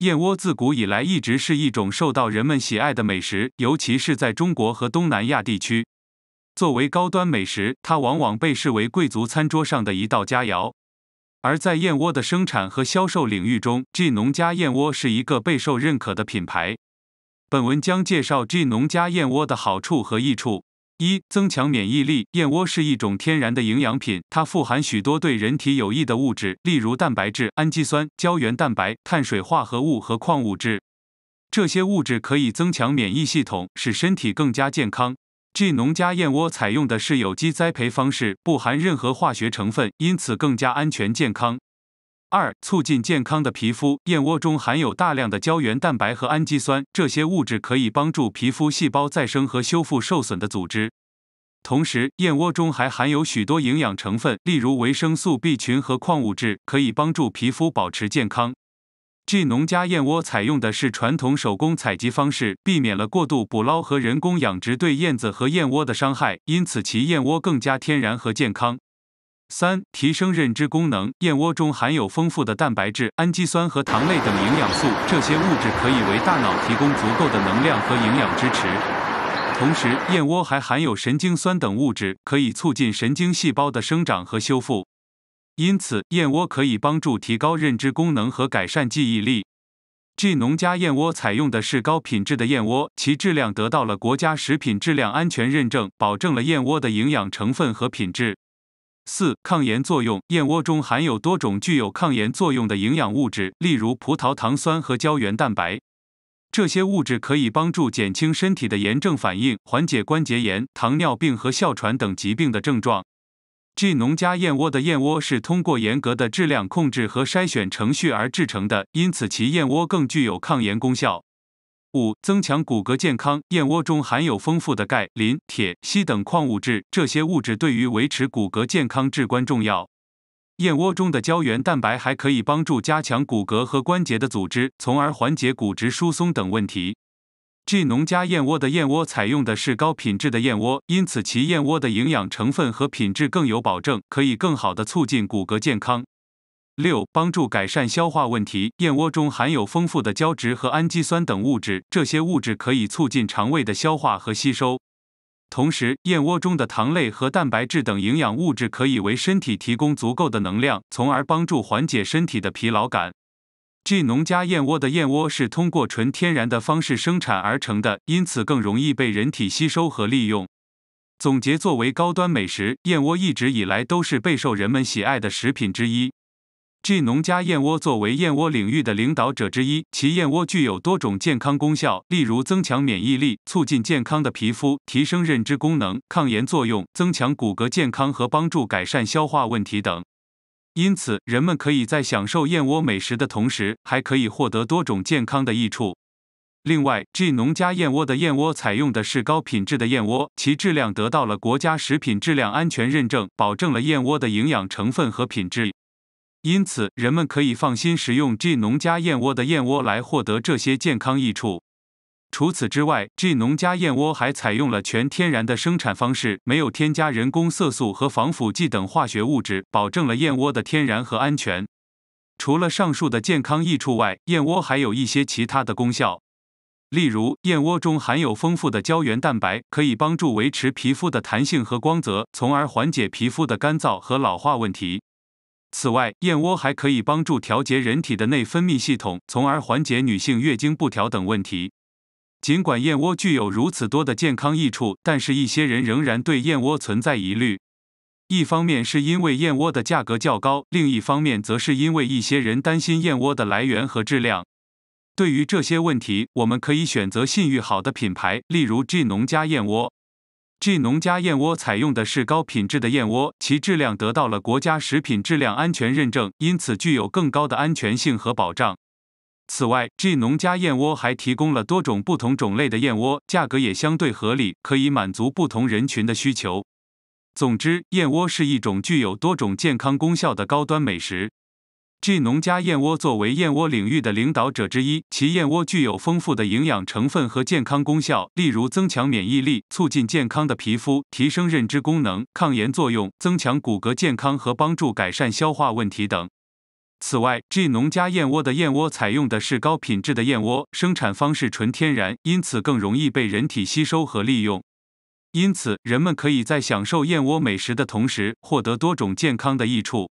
燕窝自古以来一直是一种受到人们喜爱的美食，尤其是在中国和东南亚地区。作为高端美食，它往往被视为贵族餐桌上的一道佳肴。而在燕窝的生产和销售领域中，G 农家燕窝是一个备受认可的品牌。本文将介绍 G 农家燕窝的好处和益处。一增强免疫力，燕窝是一种天然的营养品，它富含许多对人体有益的物质，例如蛋白质、氨基酸、胶原蛋白、碳水化合物和矿物质。这些物质可以增强免疫系统，使身体更加健康。G 农家燕窝采用的是有机栽培方式，不含任何化学成分，因此更加安全健康。二、促进健康的皮肤。燕窝中含有大量的胶原蛋白和氨基酸，这些物质可以帮助皮肤细胞再生和修复受损的组织。同时，燕窝中还含有许多营养成分，例如维生素 B 群和矿物质，可以帮助皮肤保持健康。G 农家燕窝采用的是传统手工采集方式，避免了过度捕捞和人工养殖对燕子和燕窝的伤害，因此其燕窝更加天然和健康。三、提升认知功能。燕窝中含有丰富的蛋白质、氨基酸和糖类等营养素，这些物质可以为大脑提供足够的能量和营养支持。同时，燕窝还含有神经酸等物质，可以促进神经细胞的生长和修复。因此，燕窝可以帮助提高认知功能和改善记忆力。G 农家燕窝采用的是高品质的燕窝，其质量得到了国家食品质量安全认证，保证了燕窝的营养成分和品质。四抗炎作用，燕窝中含有多种具有抗炎作用的营养物质，例如葡萄糖酸和胶原蛋白。这些物质可以帮助减轻身体的炎症反应，缓解关节炎、糖尿病和哮喘等疾病的症状。G 农家燕窝的燕窝是通过严格的质量控制和筛选程序而制成的，因此其燕窝更具有抗炎功效。五、增强骨骼健康。燕窝中含有丰富的钙、磷、铁、硒等矿物质，这些物质对于维持骨骼健康至关重要。燕窝中的胶原蛋白还可以帮助加强骨骼和关节的组织，从而缓解骨质疏松等问题。G 农家燕窝的燕窝采用的是高品质的燕窝，因此其燕窝的营养成分和品质更有保证，可以更好的促进骨骼健康。六、帮助改善消化问题。燕窝中含有丰富的胶质和氨基酸等物质，这些物质可以促进肠胃的消化和吸收。同时，燕窝中的糖类和蛋白质等营养物质可以为身体提供足够的能量，从而帮助缓解身体的疲劳感。g 农家燕窝的燕窝是通过纯天然的方式生产而成的，因此更容易被人体吸收和利用。总结：作为高端美食，燕窝一直以来都是备受人们喜爱的食品之一。G 农家燕窝作为燕窝领域的领导者之一，其燕窝具有多种健康功效，例如增强免疫力、促进健康的皮肤、提升认知功能、抗炎作用、增强骨骼健康和帮助改善消化问题等。因此，人们可以在享受燕窝美食的同时，还可以获得多种健康的益处。另外，G 农家燕窝的燕窝采用的是高品质的燕窝，其质量得到了国家食品质量安全认证，保证了燕窝的营养成分和品质。因此，人们可以放心食用 G 农家燕窝的燕窝来获得这些健康益处。除此之外，G 农家燕窝还采用了全天然的生产方式，没有添加人工色素和防腐剂等化学物质，保证了燕窝的天然和安全。除了上述的健康益处外，燕窝还有一些其他的功效，例如，燕窝中含有丰富的胶原蛋白，可以帮助维持皮肤的弹性和光泽，从而缓解皮肤的干燥和老化问题。此外，燕窝还可以帮助调节人体的内分泌系统，从而缓解女性月经不调等问题。尽管燕窝具有如此多的健康益处，但是一些人仍然对燕窝存在疑虑。一方面是因为燕窝的价格较高，另一方面则是因为一些人担心燕窝的来源和质量。对于这些问题，我们可以选择信誉好的品牌，例如 G 农家燕窝。G 农家燕窝采用的是高品质的燕窝，其质量得到了国家食品质量安全认证，因此具有更高的安全性和保障。此外，G 农家燕窝还提供了多种不同种类的燕窝，价格也相对合理，可以满足不同人群的需求。总之，燕窝是一种具有多种健康功效的高端美食。G 农家燕窝作为燕窝领域的领导者之一，其燕窝具有丰富的营养成分和健康功效，例如增强免疫力、促进健康的皮肤、提升认知功能、抗炎作用、增强骨骼健康和帮助改善消化问题等。此外，G 农家燕窝的燕窝采用的是高品质的燕窝，生产方式纯天然，因此更容易被人体吸收和利用。因此，人们可以在享受燕窝美食的同时，获得多种健康的益处。